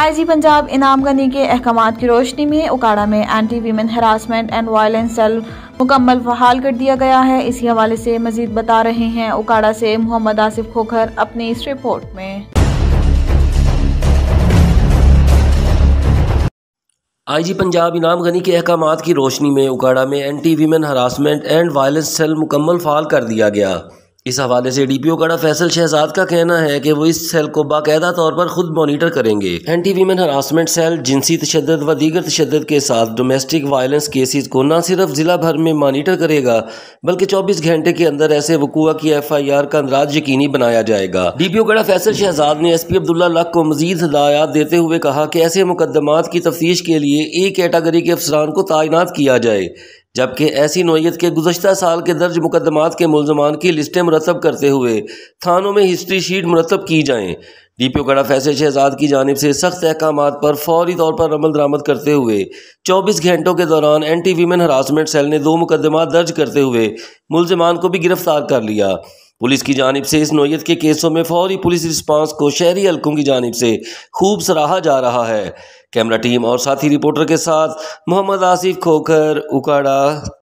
IG Punjab इनाम गनी के अहकाम की रोशनी में उकाड़ा में anti women harassment and violence cell मुकम्मल बहाल कर दिया गया है इसी हवाले से मजीद बता रहे हैं उकाड़ा से मोहम्मद आसिफ खोखर अपनी इस रिपोर्ट में आईजी पंजाब इनाम गनी के अहकाम की रोशनी में उकाड़ा में anti women harassment and violence cell मुकम्मल फाल कर दिया गया इस हवाले से डी पी ओ कड़ा फैसल शहजाद का कहना है कि वो इस सेल को बाकायदा तौर पर खुद मॉनिटर करेंगे एंटी वीमेन हरासमेंट सेल जिनसी तशद व दीगर तशद के साथ डोमेस्टिक वायलेंस केसेज को न सिर्फ जिला भर में मॉनिटर करेगा बल्कि चौबीस घंटे के अंदर ऐसे वकूआ की एफ आई आर का अंदराज़ यकीनी बनाया जाएगा डी पी ओ कड़ा फैसल शहजाद ने एस पी अब्दुल्ला लक को मजीद हदायत देते हुए कहा कि ऐसे मुकदमात की तफ्तीश के लिए ए कैटागरी के अफसरान को तैनात किया जाए जबकि ऐसी नोयत के गुजशत साल के दर्ज मुकदमात के मुलजमान की लिस्टें मरतब करते हुए थानों में हिस्ट्री शीट मरतब की जाएँ डी पी ओ कड़ा फैसल शहजाद की जानब से सख्त अहकाम पर फौरी तौर पर अमल दरामद करते हुए चौबीस घंटों के दौरान एंटी वीमेन हरासमेंट सेल ने दो मुकदमा दर्ज करते हुए मुलजमान को भी गिरफ्तार कर लिया पुलिस की जानब से इस नोयत के केसों में फौरी पुलिस रिस्पांस को शहरी हल्कों की जानब से खूब सराहा जा रहा है कैमरा टीम और साथी रिपोर्टर के साथ मोहम्मद आसिफ खोखर उकाड़ा